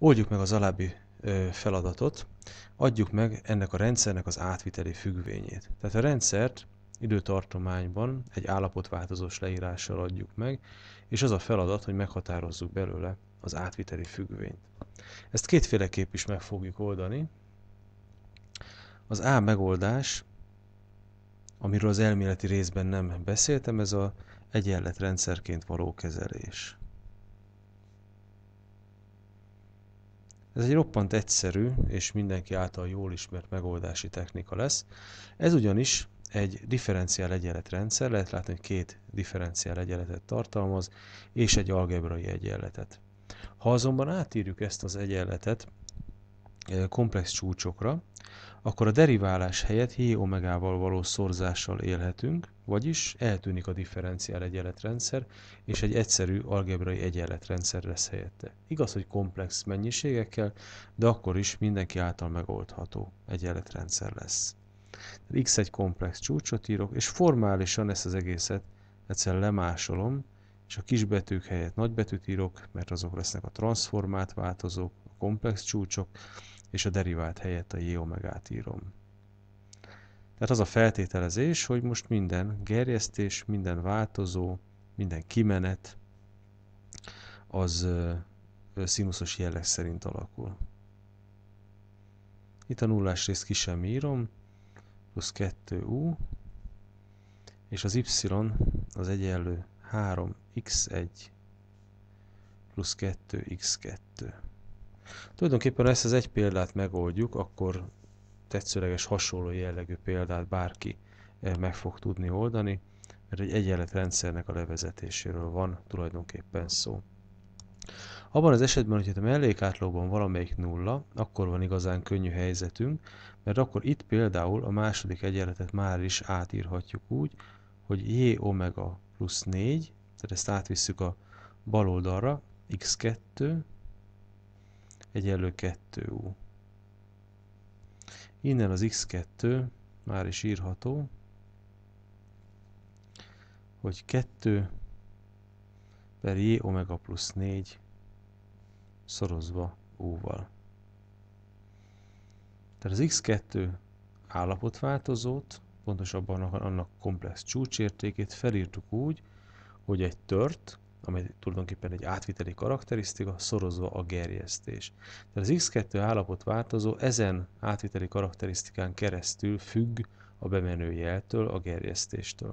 Oldjuk meg az alábbi feladatot, adjuk meg ennek a rendszernek az átviteli függvényét. Tehát a rendszert időtartományban egy állapotváltozós leírással adjuk meg, és az a feladat, hogy meghatározzuk belőle az átviteli függvényt. Ezt kétféleképp is meg fogjuk oldani. Az A megoldás, amiről az elméleti részben nem beszéltem, ez a egyenletrendszerként való kezelés. Ez egy roppant egyszerű és mindenki által jól ismert megoldási technika lesz. Ez ugyanis egy differenciál egyenletrendszer, lehet látni, hogy két differenciál egyenletet tartalmaz, és egy algebrai egyenletet. Ha azonban átírjuk ezt az egyenletet komplex csúcsokra, akkor a deriválás helyett j omegával való szorzással élhetünk, vagyis eltűnik a differenciál egyenletrendszer, és egy egyszerű algebrai egyenletrendszer lesz helyette. Igaz, hogy komplex mennyiségekkel, de akkor is mindenki által megoldható egyenletrendszer lesz. x egy komplex csúcsot írok, és formálisan ezt az egészet egyszer lemásolom, és a kisbetűk helyett nagybetűt írok, mert azok lesznek a transformált változók, a komplex csúcsok, és a derivált helyett a j omegát írom. Tehát az a feltételezés, hogy most minden gerjesztés, minden változó, minden kimenet az színuszos jelleg szerint alakul. Itt a nullás részt ki sem írom, plusz 2u, és az y az egyenlő 3x1 plusz 2x2. Tulajdonképpen ha ezt az egy példát megoldjuk, akkor tetszőleges hasonló jellegű példát bárki eh, meg fog tudni oldani, mert egy egyenletrendszernek a levezetéséről van tulajdonképpen szó. Abban az esetben, hogyha a mellékátlóban valamelyik nulla, akkor van igazán könnyű helyzetünk, mert akkor itt például a második egyenletet már is átírhatjuk úgy, hogy j omega plusz 4, tehát ezt átvisszük a bal oldalra, x2 egyenlő 2u. Innen az x2 már is írható, hogy 2 per j omega plusz 4 szorozva u-val. Tehát az x2 állapotváltozót, pontosabban annak komplex csúcsértékét felírtuk úgy, hogy egy tört amely tulajdonképpen egy átviteli karakterisztika, szorozva a gerjesztés. Tehát az X2 állapot változó ezen átviteli karakterisztikán keresztül függ a bemenő jeltől, a gerjesztéstől.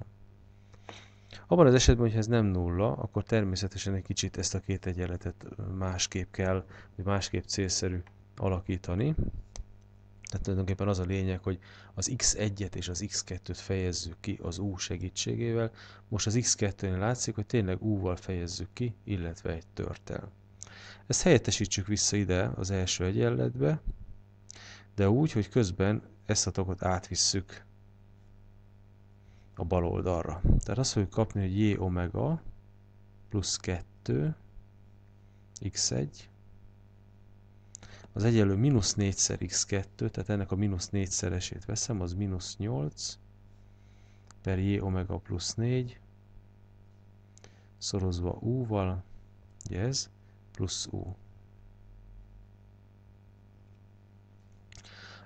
Abban az esetben, hogy ez nem nulla, akkor természetesen egy kicsit ezt a két egyenletet másképp kell, vagy másképp célszerű alakítani. Tehát tulajdonképpen az a lényeg, hogy az X1-et és az X2-t fejezzük ki az U segítségével. Most az X2-nél látszik, hogy tényleg U-val fejezzük ki, illetve egy törtel. Ezt helyettesítsük vissza ide az első egyenletbe, de úgy, hogy közben ezt a tokot átvisszük a bal oldalra. Tehát azt fogjuk kapni, hogy j omega plusz 2 x1 az egyenlő mínusz 4-szer x2, tehát ennek a mínusz 4-szeresét veszem, az mínusz 8 per j omega plusz 4 szorozva u-val, ugye ez, plusz u.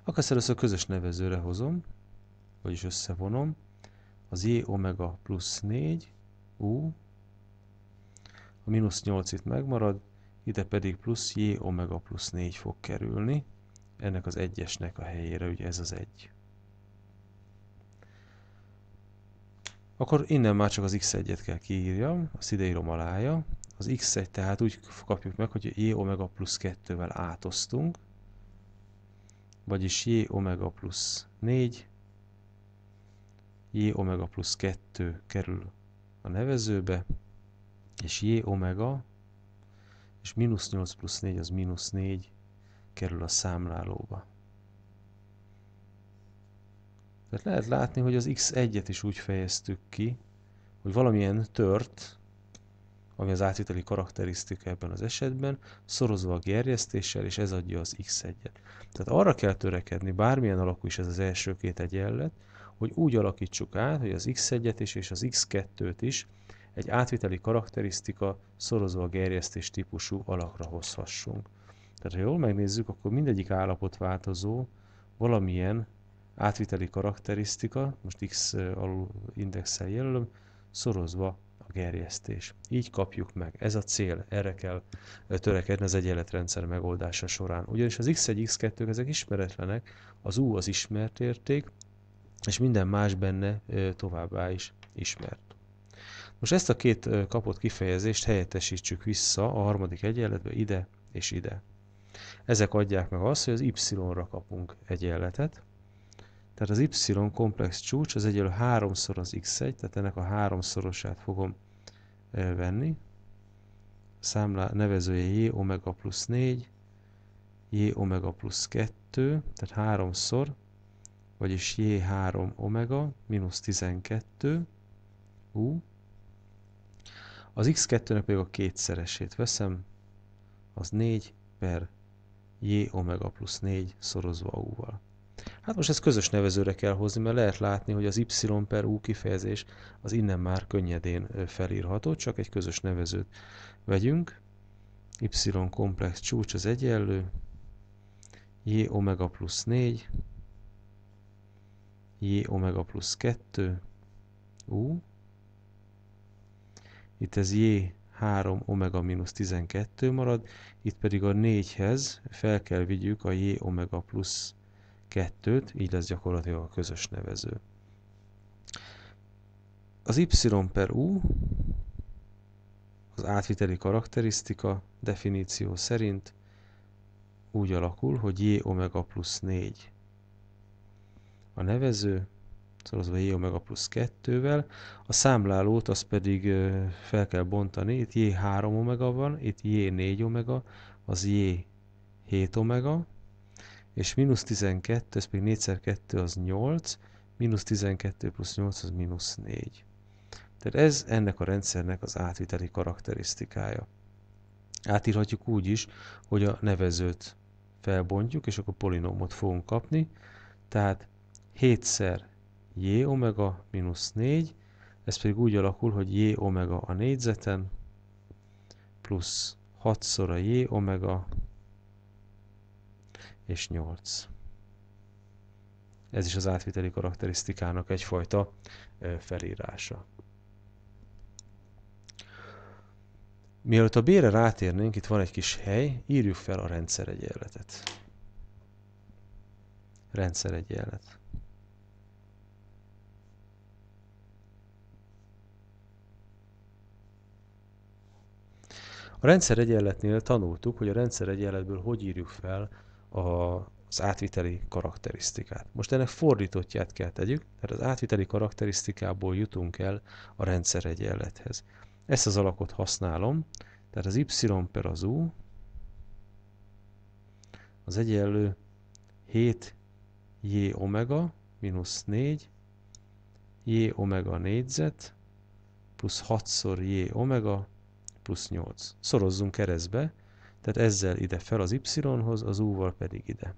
Akkor ezt először közös nevezőre hozom, vagyis összevonom, az j omega plusz 4 u, a mínusz 8 itt megmarad, ide pedig plusz j omega plusz 4 fog kerülni, ennek az egyesnek a helyére, ugye ez az egy. Akkor innen már csak az x1-et kell kiírjam, azt ideírom alája. Az x1 tehát úgy kapjuk meg, hogy j omega plusz 2-vel átosztunk, vagyis j omega plusz 4, j omega plusz 2 kerül a nevezőbe, és j omega és mínusz 8 plusz 4 az mínusz 4 kerül a számlálóba. Tehát lehet látni, hogy az x1-et is úgy fejeztük ki, hogy valamilyen tört, ami az átviteli karakterisztika ebben az esetben, szorozva a gerjesztéssel, és ez adja az x1-et. Tehát arra kell törekedni, bármilyen alakú is ez az első két egyenlet, hogy úgy alakítsuk át, hogy az x1-et is és az x2-t is egy átviteli karakterisztika szorozva gerjesztés típusú alakra hozhassunk. Tehát ha jól megnézzük, akkor mindegyik állapotváltozó valamilyen átviteli karakterisztika, most x alul indexel jelölöm, szorozva a gerjesztés. Így kapjuk meg. Ez a cél, erre kell törekedni az egyenletrendszer megoldása során. Ugyanis az x1, x2 ezek ismeretlenek, az u az ismert érték, és minden más benne továbbá is ismert. Most ezt a két kapott kifejezést helyettesítsük vissza a harmadik egyenletbe ide és ide. Ezek adják meg azt, hogy az y-ra kapunk egyenletet, tehát az y komplex csúcs az egyelő háromszor az x1, tehát ennek a háromszorosát fogom venni. Számlá nevezője j omega plusz 4, j omega plusz 2, tehát háromszor, vagyis j3 omega mínusz 12 u az x2-nek pedig a kétszeresét veszem, az 4 per j omega plusz 4 szorozva u-val. Hát most ezt közös nevezőre kell hozni, mert lehet látni, hogy az y per u kifejezés az innen már könnyedén felírható, csak egy közös nevezőt vegyünk. y komplex csúcs az egyenlő, j omega plusz 4, j omega plusz 2, u, itt ez j 3 omega mínusz 12 marad, itt pedig a 4-hez fel kell vigyük a j omega plusz 2-t, így lesz gyakorlatilag a közös nevező. Az y per u az átviteli karakterisztika definíció szerint úgy alakul, hogy j omega plusz 4. A nevező szorozva j omega plusz 2-vel, a számlálót azt pedig fel kell bontani, itt j3 omega van, itt j4 omega, az j7 omega, és mínusz 12, ez pedig 4 2 az 8, mínusz 12 plusz 8 az mínusz 4. Tehát ez ennek a rendszernek az átviteli karakterisztikája. Átírhatjuk úgy is, hogy a nevezőt felbontjuk, és akkor polinomot fogunk kapni. Tehát 7-szer j omega mínusz 4, ez pedig úgy alakul, hogy j omega a négyzeten, plusz 6-szor a j omega, és 8. Ez is az átviteli karakterisztikának egyfajta felírása. Mielőtt a bére rátérnénk, itt van egy kis hely, írjuk fel a rendszeregyenletet. Rendszeregyenlet. A rendszer egyenletnél tanultuk, hogy a rendszer egyenletből hogy írjuk fel a, az átviteli karakterisztikát. Most ennek fordítottját kell tegyük, mert az átviteli karakterisztikából jutunk el a rendszer egyenlethez. Ezt az alakot használom, tehát az y per az u az egyenlő 7j omega mínusz 4 j omega négyzet plusz 6-szor j omega plusz 8. Szorozzunk keresztbe, tehát ezzel ide fel az y-hoz, az u-val pedig ide.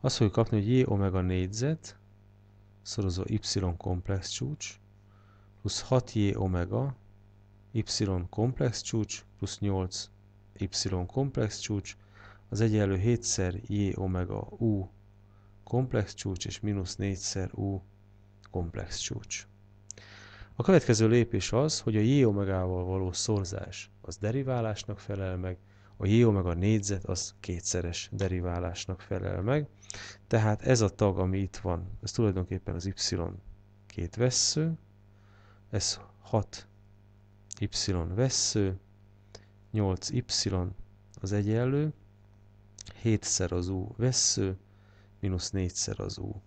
Azt fogjuk kapni, hogy j omega négyzet, szorozva y komplex csúcs, plusz 6j omega, y komplex csúcs, plusz 8 y komplex csúcs, az egyenlő 7-szer j omega u komplex csúcs, és mínusz 4-szer u komplex csúcs. A következő lépés az, hogy a j omegával való szorzás az deriválásnak felel meg, a j omega négyzet az kétszeres deriválásnak felel meg, tehát ez a tag, ami itt van, ez tulajdonképpen az y két vessző, ez 6 y vessző, 8 y az egyenlő, 7-szer az u vessző, mínusz 4-szer az u.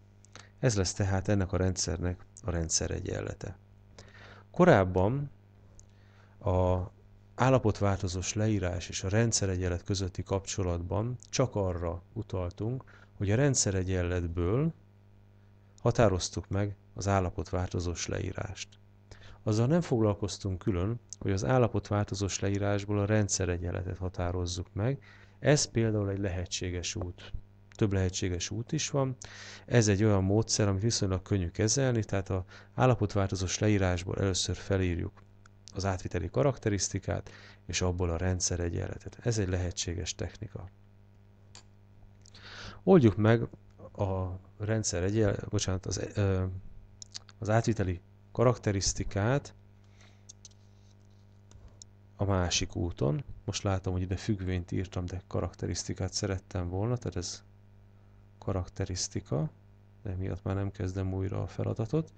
Ez lesz tehát ennek a rendszernek a rendszer egyenlete. Korábban a állapotváltozós leírás és a rendszeregyenlet közötti kapcsolatban csak arra utaltunk, hogy a rendszeregyenletből határoztuk meg az állapotváltozós leírást. Azzal nem foglalkoztunk külön, hogy az állapotváltozós leírásból a rendszeregyenletet határozzuk meg, ez például egy lehetséges út több lehetséges út is van. Ez egy olyan módszer, amit viszonylag könnyű kezelni, tehát a állapotváltozós leírásból először felírjuk az átviteli karakterisztikát, és abból a rendszer egyenletet. Ez egy lehetséges technika. Oldjuk meg a rendszer egyel, bocsánat, az, ö, az átviteli karakterisztikát a másik úton. Most látom, hogy ide függvényt írtam, de karakterisztikát szerettem volna, tehát ez karakterisztika, de miatt már nem kezdem újra a feladatot.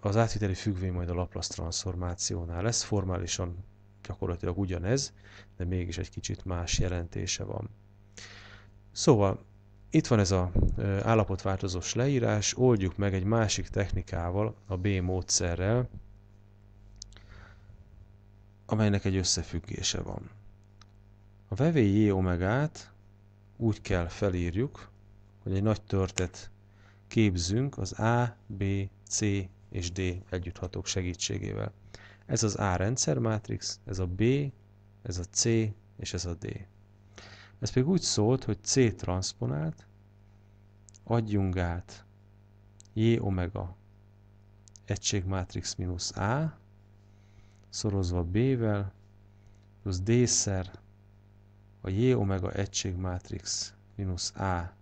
Az átviteli függvény majd a Laplace transformációnál lesz, formálisan gyakorlatilag ugyanez, de mégis egy kicsit más jelentése van. Szóval itt van ez a állapotváltozós leírás, oldjuk meg egy másik technikával, a B módszerrel, amelynek egy összefüggése van. A vevéjé J omegát úgy kell felírjuk, hogy egy nagy törtet képzünk az A, B, C és D együtthatók segítségével. Ez az A rendszermátrix, ez a B, ez a C és ez a D. Ez pedig úgy szólt, hogy C transponált, adjunk át J omega egységmátrix mínusz A, szorozva B-vel, plusz D-szer a J omega egység mátrix mínusz A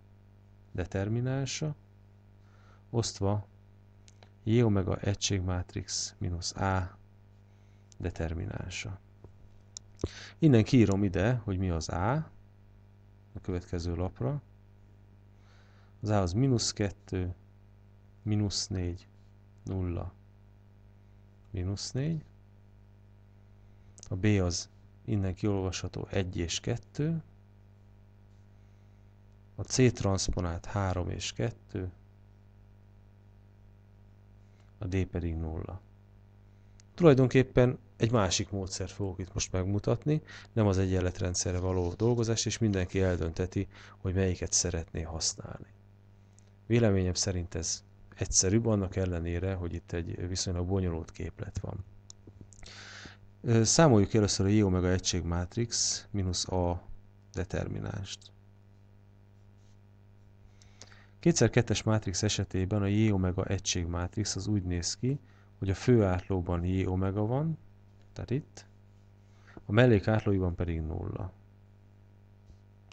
determinánsa osztva J omega egység mátrix mínusz A determinánsa. Innen kiírom ide, hogy mi az A a következő lapra. Az A az mínusz 2, mínusz 4, 0, mínusz 4. A B az innen kiolvasható 1 és 2, a C transponát 3 és 2, a D pedig 0. Tulajdonképpen egy másik módszer fogok itt most megmutatni, nem az egyenletrendszerre való dolgozás, és mindenki eldönteti, hogy melyiket szeretné használni. Véleményem szerint ez egyszerűbb, annak ellenére, hogy itt egy viszonylag bonyolult képlet van. Számoljuk először a J omega egység mátrix mínusz a determinást. Kétszer kettes mátrix esetében a J omega egység mátrix az úgy néz ki, hogy a fő átlóban J omega van, tehát itt, a mellék átlóiban pedig nulla.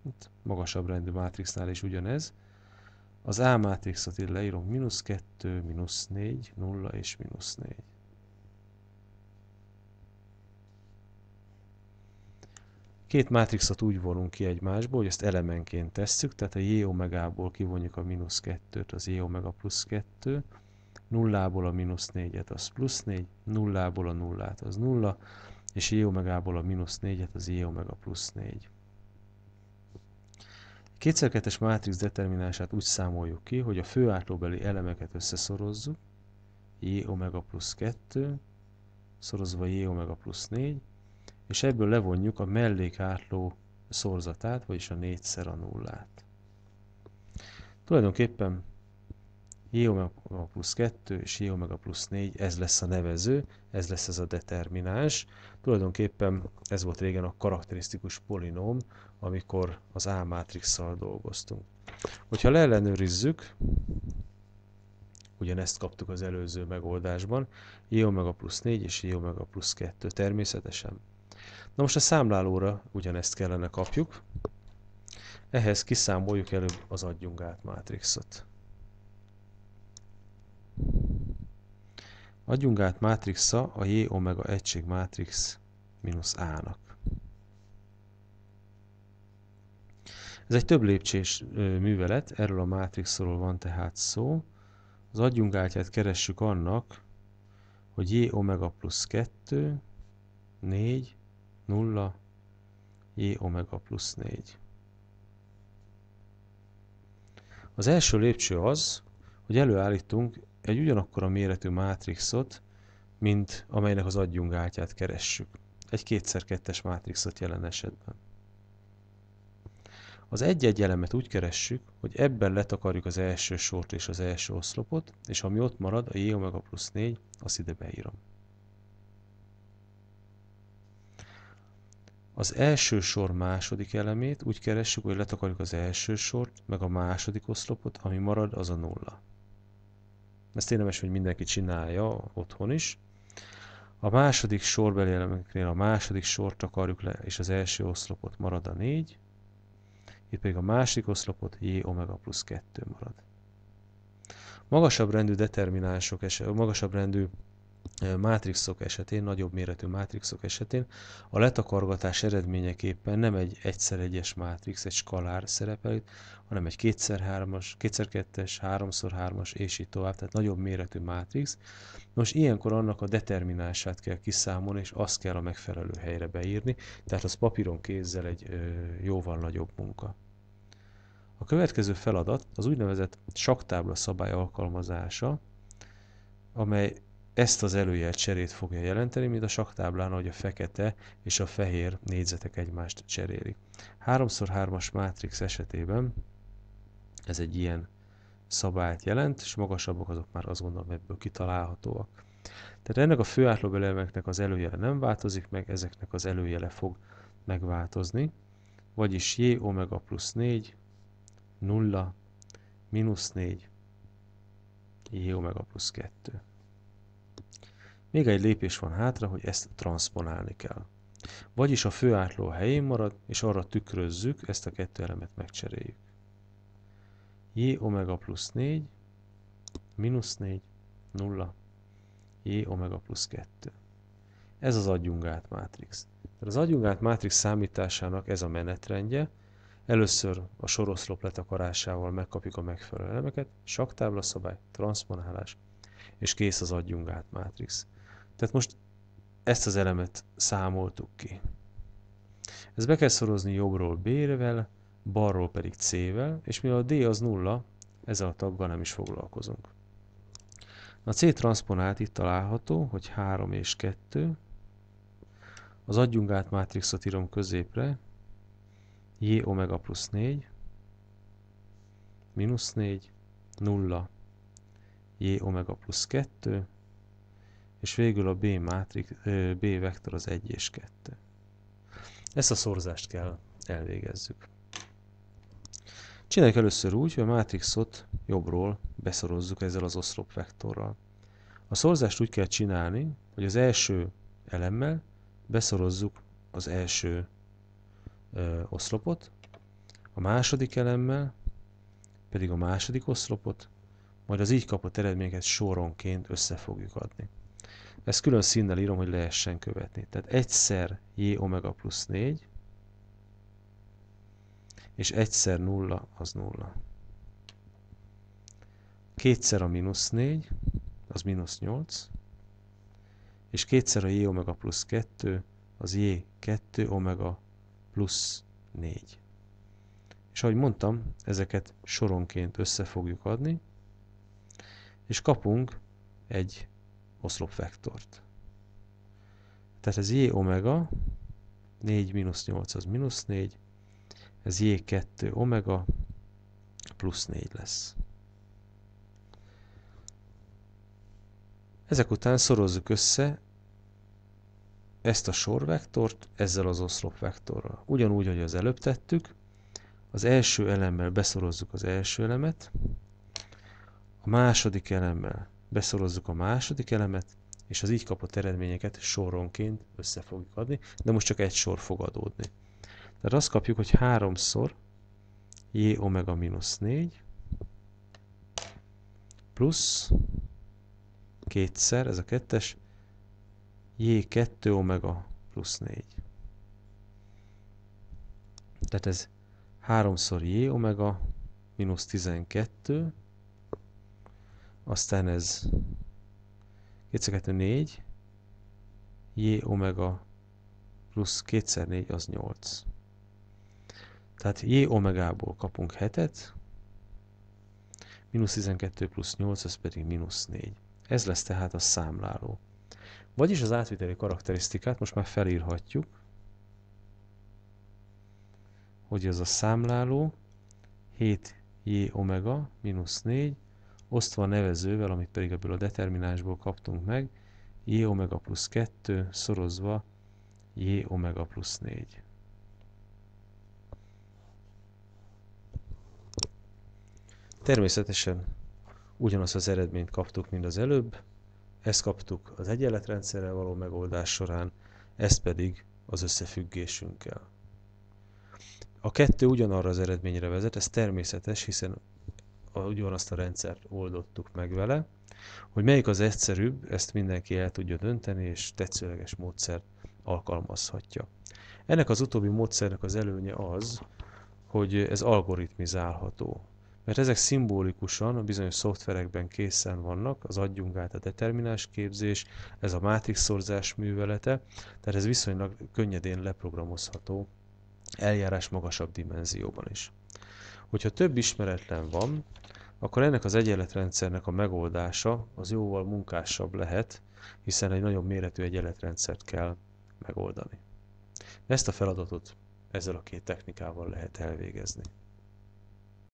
Itt magasabb rendű mátrixnál is ugyanez. Az A mátrixot itt leírunk, mínusz 2, mínusz 4, 0 és mínusz 4. Két mátrixot úgy vonunk ki egymásból, hogy ezt elemenként tesszük, tehát a j omegából kivonjuk a mínusz 2-t, az j omega plusz 2, nullából a mínusz 4-et, az plusz 4, nullából a nullát, az nulla, és j omegából a mínusz 4-et, az j omega plusz 4. Kétszer-kettes mátrix determinását úgy számoljuk ki, hogy a főátlóbeli elemeket összeszorozzuk, j omega plusz 2, szorozva j omega plusz 4, és ebből levonjuk a mellékátló szorzatát, vagyis a négyszer a nullát. Tulajdonképpen j omega plusz 2 és j omega plusz 4, ez lesz a nevező, ez lesz ez a determináns. Tulajdonképpen ez volt régen a karakterisztikus polinóm, amikor az A mátrixsal dolgoztunk. Hogyha leellenőrizzük, ugyanezt kaptuk az előző megoldásban, j omega plusz 4 és j omega plusz 2 természetesen Na most a számlálóra ugyanezt kellene kapjuk. Ehhez kiszámoljuk előbb az adjunk át mátrixot. Adjunk át mátrixa a J omega egység mátrix mínusz A-nak. Ez egy több lépcsés művelet, erről a mátrixról van tehát szó. Az adjungátját keressük annak, hogy j omega plusz 2, 4, 0, j omega plusz 4. Az első lépcső az, hogy előállítunk egy ugyanakkora méretű mátrixot, mint amelynek az adjunk átját keressük. Egy kétszer-kettes mátrixot jelen esetben. Az egy-egy elemet úgy keressük, hogy ebben letakarjuk az első sort és az első oszlopot, és ami ott marad, a j omega plusz 4, azt ide beírom. Az első sor második elemét úgy keressük, hogy letakarjuk az első sort, meg a második oszlopot, ami marad, az a nulla. Ezt érdemes, hogy mindenki csinálja otthon is. A második sorbeli elemeknél a második sort takarjuk le, és az első oszlopot marad a 4, itt pedig a másik oszlopot j omega plusz 2 marad. Magasabb rendű determinánsok, magasabb rendű mátrixok esetén, nagyobb méretű mátrixok esetén a letakargatás eredményeképpen nem egy egyszer egyes mátrix, egy skalár szerepel itt, hanem egy kétszer hármas, kétszer kettes, háromszor hármas és így tovább, tehát nagyobb méretű mátrix. Most ilyenkor annak a determinását kell kiszámolni, és azt kell a megfelelő helyre beírni, tehát az papíron kézzel egy ö, jóval nagyobb munka. A következő feladat az úgynevezett saktábla szabály alkalmazása, amely ezt az előjel cserét fogja jelenteni, mint a saktáblán, hogy a fekete és a fehér négyzetek egymást cseréli. 3x3-as mátrix esetében ez egy ilyen szabályt jelent, és magasabbak azok már azt gondolom ebből kitalálhatóak. Tehát ennek a fő elemeknek az előjele nem változik meg, ezeknek az előjele fog megváltozni, vagyis j omega plusz 4, 0, mínusz 4, j omega plusz 2. Még egy lépés van hátra, hogy ezt transponálni kell. Vagyis a főátló helyén marad, és arra tükrözzük, ezt a kettő elemet megcseréljük. j omega plusz 4, mínusz 4, 0, j omega plusz 2. Ez az adjungált mátrix. Tehát az adjungált mátrix számításának ez a menetrendje. Először a soroszlop letakarásával megkapjuk a megfelelő elemeket, saktáblaszabály, transponálás, és kész az adjungált mátrix. Tehát most ezt az elemet számoltuk ki. Ezt be kell szorozni jobbról B-vel, balról pedig C-vel, és mivel a D az nulla, ezzel a taggal nem is foglalkozunk. A C transponát itt található, hogy 3 és 2. Az adjunk át mátrixot írom középre, j omega plusz 4, mínusz 4, 0, j omega plusz 2, és végül a B, mátrix, B vektor az 1 és 2. Ezt a szorzást kell elvégezzük. Csináljuk először úgy, hogy a mátrixot jobbról beszorozzuk ezzel az oszlop vektorral. A szorzást úgy kell csinálni, hogy az első elemmel beszorozzuk az első ö, oszlopot, a második elemmel pedig a második oszlopot, majd az így kapott eredményeket soronként össze fogjuk adni. Ezt külön színnel írom, hogy lehessen követni. Tehát egyszer j omega plusz 4, és egyszer 0 az 0. Kétszer a mínusz 4, az mínusz 8, és kétszer a j omega plusz 2, az j 2 omega plusz 4. És ahogy mondtam, ezeket soronként össze fogjuk adni, és kapunk egy oszlopvektort. Tehát ez j omega, 4 mínusz 8 az mínusz 4, ez j2 omega plusz 4 lesz. Ezek után szorozzuk össze ezt a sorvektort ezzel az oszlopvektorral. Ugyanúgy, ahogy az előbb tettük, az első elemmel beszorozzuk az első elemet, a második elemmel beszorozzuk a második elemet, és az így kapott eredményeket soronként össze fogjuk adni, de most csak egy sor fog adódni. Tehát azt kapjuk, hogy háromszor j omega mínusz 4 plusz kétszer, ez a kettes, j2 omega plusz 4. Tehát ez háromszor j omega mínusz 12 aztán ez 224, j omega plusz 2 4 az 8. Tehát j omegából kapunk 7-et, mínusz 12 plusz 8, az pedig mínusz 4. Ez lesz tehát a számláló. Vagyis az átviteli karakterisztikát most már felírhatjuk, hogy ez a számláló 7 j omega mínusz 4 osztva a nevezővel, amit pedig ebből a determinásból kaptunk meg, j omega plusz 2 szorozva j omega plusz 4. Természetesen ugyanazt az eredményt kaptuk, mint az előbb, ezt kaptuk az egyenletrendszerrel való megoldás során, ezt pedig az összefüggésünkkel. A kettő ugyanarra az eredményre vezet, ez természetes, hiszen ugyanazt a rendszert oldottuk meg vele. Hogy melyik az egyszerűbb, ezt mindenki el tudja dönteni, és tetszőleges módszert alkalmazhatja. Ennek az utóbbi módszernek az előnye az, hogy ez algoritmizálható. Mert ezek szimbolikusan a bizonyos szoftverekben készen vannak, az adjunk át a determinás képzés, ez a mátrixszorzás művelete, tehát ez viszonylag könnyedén leprogramozható eljárás magasabb dimenzióban is. Hogyha több ismeretlen van, akkor ennek az egyenletrendszernek a megoldása az jóval munkásabb lehet, hiszen egy nagyobb méretű egyenletrendszert kell megoldani. Ezt a feladatot ezzel a két technikával lehet elvégezni.